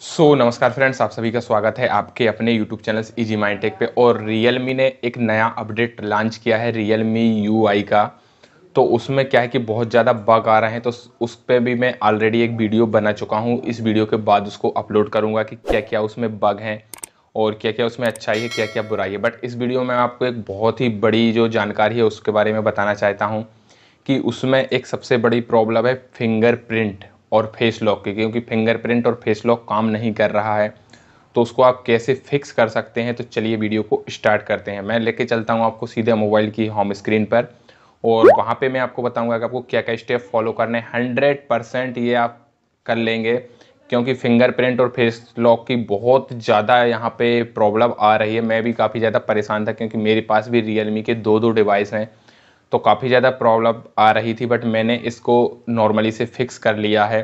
सो so, नमस्कार friends आप सभी का स्वागत है आपके अपने YouTube channel Easy Mind Tech पे और रियलमी ने एक नया अपडेट लॉन्च किया है रियलमी यू का तो उसमें क्या है कि बहुत ज़्यादा बग आ रहे हैं तो उस पर भी मैं ऑलरेडी एक वीडियो बना चुका हूँ इस वीडियो के बाद उसको अपलोड करूँगा कि क्या क्या उसमें बग हैं और क्या क्या उसमें अच्छाई है क्या क्या बुराई है बट इस वीडियो में आपको एक बहुत ही बड़ी जो जानकारी है उसके बारे में बताना चाहता हूँ कि उसमें एक सबसे बड़ी प्रॉब्लम है फिंगरप्रिंट और फेस लॉक की क्योंकि फिंगरप्रिंट और फेस लॉक काम नहीं कर रहा है तो उसको आप कैसे फिक्स कर सकते हैं तो चलिए वीडियो को स्टार्ट करते हैं मैं लेके चलता हूँ आपको सीधे मोबाइल की होम स्क्रीन पर और वहाँ पे मैं आपको बताऊँगा कि आपको क्या क्या स्टेप फॉलो करने हंड्रेड परसेंट ये आप कर लेंगे क्योंकि फिंगरप्रिंट और फेस लॉक की बहुत ज़्यादा यहाँ पे प्रॉब्लम आ रही है मैं भी काफ़ी ज़्यादा परेशान था क्योंकि मेरे पास भी रियलमी के दो दो डिवाइस हैं तो काफ़ी ज़्यादा प्रॉब्लम आ रही थी बट मैंने इसको नॉर्मली से फिक्स कर लिया है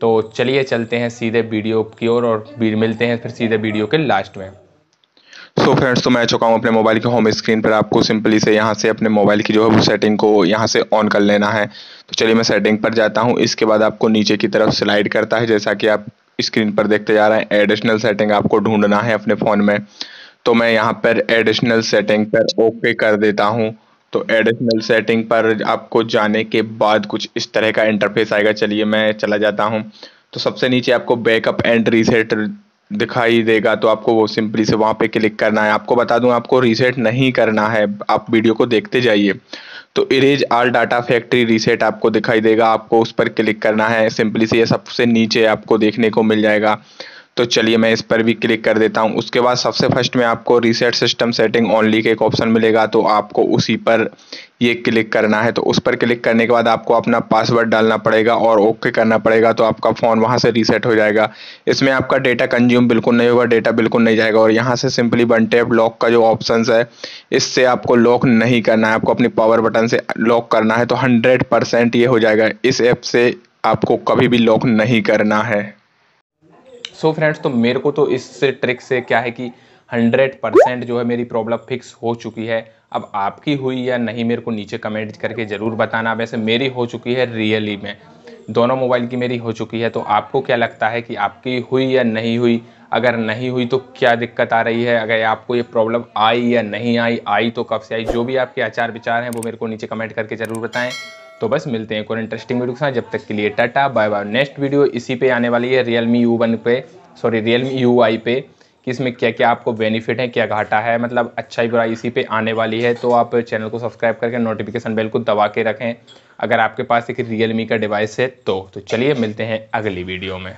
तो चलिए चलते हैं सीधे वीडियो की ओर और, मिलते हैं फिर सीधे वीडियो के लास्ट में सो so फ्रेंड्स तो मैं चुका हूँ अपने मोबाइल के होम स्क्रीन पर आपको सिंपली से यहाँ से अपने मोबाइल की जो है वो सेटिंग को यहाँ से ऑन कर लेना है तो चलिए मैं सेटिंग पर जाता हूँ इसके बाद आपको नीचे की तरफ स्लाइड करता है जैसा कि आप स्क्रीन पर देखते जा रहे हैं एडिशनल सेटिंग आपको ढूंढना है अपने फ़ोन में तो मैं यहाँ पर एडिशनल सेटिंग पर ओके कर देता हूँ तो एडिशनल सेटिंग पर आपको जाने के बाद कुछ इस तरह का इंटरफेस आएगा चलिए मैं चला जाता हूँ तो सबसे नीचे आपको बैकअप एंड रीसेट दिखाई देगा तो आपको वो सिंपली से वहाँ पे क्लिक करना है आपको बता दूँ आपको रीसेट नहीं करना है आप वीडियो को देखते जाइए तो erase all data factory reset आपको दिखाई देगा आपको उस पर क्लिक करना है सिंपली से ये सबसे नीचे आपको देखने को मिल जाएगा तो चलिए मैं इस पर भी क्लिक कर देता हूँ उसके बाद सबसे फर्स्ट में आपको रीसेट सिस्टम सेटिंग ओनली का एक ऑप्शन मिलेगा तो आपको उसी पर ये क्लिक करना है तो उस पर क्लिक करने के बाद आपको अपना पासवर्ड डालना पड़ेगा और ओके करना पड़ेगा तो आपका फ़ोन वहाँ से रीसेट हो जाएगा इसमें आपका डेटा कंज्यूम बिल्कुल नहीं होगा डेटा बिल्कुल नहीं जाएगा और यहाँ से सिंपली वन टैप लॉक का जो ऑप्शन है इससे आपको लॉक नहीं करना है आपको अपनी पावर बटन से लॉक करना है तो हंड्रेड परसेंट ये हो जाएगा इस ऐप से आपको कभी भी लॉक नहीं करना है सो so फ्रेंड्स तो मेरे को तो इस ट्रिक से क्या है कि हंड्रेड परसेंट जो है मेरी प्रॉब्लम फिक्स हो चुकी है अब आपकी हुई या नहीं मेरे को नीचे कमेंट करके ज़रूर बताना वैसे मेरी हो चुकी है रियली में दोनों मोबाइल की मेरी हो चुकी है तो आपको क्या लगता है कि आपकी हुई या नहीं हुई अगर नहीं हुई तो क्या दिक्कत आ रही है अगर आपको ये प्रॉब्लम आई या नहीं आई आई तो कब से आई जो भी आपके आचार विचार हैं वो मेरे को नीचे कमेंट करके ज़रूर बताएं तो बस मिलते हैं एक और इंटरेस्टिंग वीडियो के साथ जब तक के लिए tata bye bye next video इसी पे आने वाली है रियल मी यू वन पे sorry Realme U I पे कि इसमें क्या क्या आपको बेनिफिट है क्या घाटा है मतलब अच्छाई बुराई इसी पे आने वाली है तो आप चैनल को सब्सक्राइब करके नोटिफिकेशन बेल को दबा के रखें अगर आपके पास एक रियलमी का डिवाइस है तो, तो चलिए मिलते हैं अगली वीडियो में